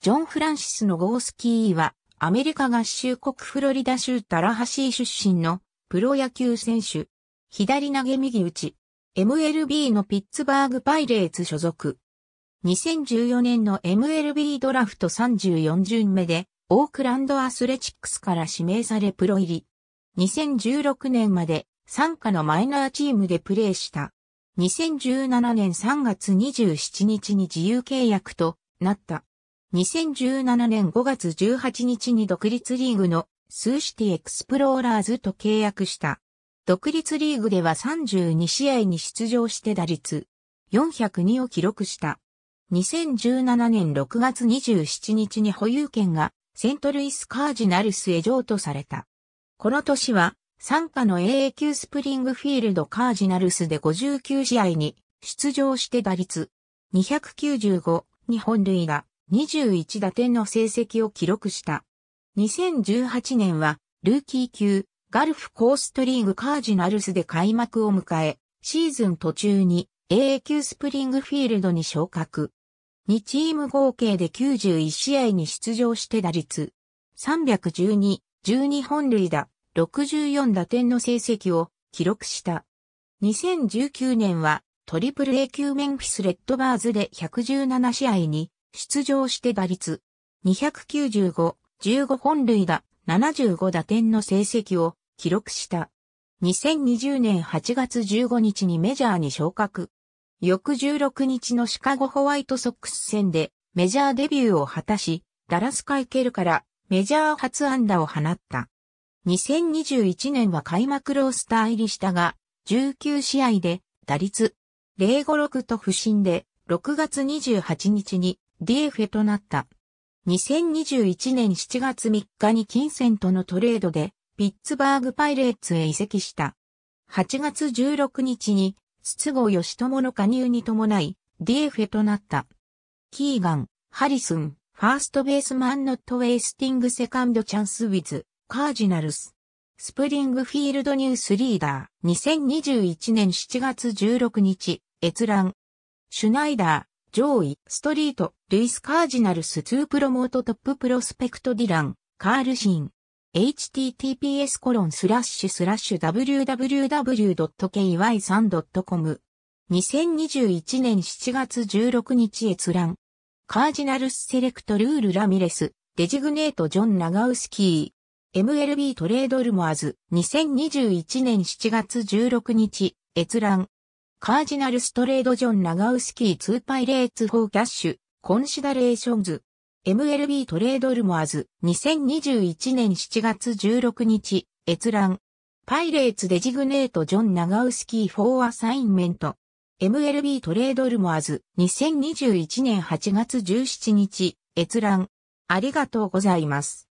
ジョン・フランシス・ノゴースキーは、アメリカ合衆国フロリダ州タラハシー出身のプロ野球選手。左投げ右打ち。MLB のピッツバーグパイレーツ所属。2014年の MLB ドラフト34巡目で、オークランドアスレチックスから指名されプロ入り。2016年まで、参加のマイナーチームでプレーした。2017年3月27日に自由契約となった。2017年5月18日に独立リーグのスーシティエクスプローラーズと契約した。独立リーグでは32試合に出場して打率402を記録した。2017年6月27日に保有権がセントルイスカージナルスへ譲渡された。この年は参加の AA 級スプリングフィールドカージナルスで59試合に出場して打率295に本塁打21打点の成績を記録した。2018年は、ルーキー級、ガルフコーストリーグカージナルスで開幕を迎え、シーズン途中に AA 級スプリングフィールドに昇格。2チーム合計で91試合に出場して打率312、12本塁打、64打点の成績を記録した。2019年はトリプル A 級メンフィスレッドバーズで117試合に出場して打率295、15本塁打、75打点の成績を記録した。2020年8月15日にメジャーに昇格。翌16日のシカゴホワイトソックス戦でメジャーデビューを果たし、ダラスカイケルからメジャー初安打を放った。2021年は開幕ロースター入りしたが、19試合で打率056と不振で、6月28日にディエフェとなった。2021年7月3日に金銭とのトレードで、ピッツバーグパイレーツへ移籍した。8月16日に、筒子義友の加入に伴い、ディエフェとなった。キーガン、ハリスン、ファーストベースマンノットウェイスティングセカンドチャンスウィズ、カージナルス。スプリングフィールドニュースリーダー、2021年7月16日、閲覧。シュナイダー、上位、ストリート、ルイス・カージナルス2プロモートトッププロスペクトディラン、カールシーン。https コロンスラッシュスラッシュ www.ky3.com 2021年7月16日閲覧カージナルスセレクトルールラミレスデジグネートジョン・ナガウスキー MLB トレードルモアズ2021年7月16日閲覧カージナルストレードジョン・ナガウスキー2パイレーツ・フォーキャッシュ、コンシダレーションズ、MLB トレードルモアズ、2021年7月16日、閲覧。パイレーツデジグネート・ジョン・ナガウスキー・フォー・アサインメント。MLB トレードルモアズ、2021年8月17日、閲覧。ありがとうございます。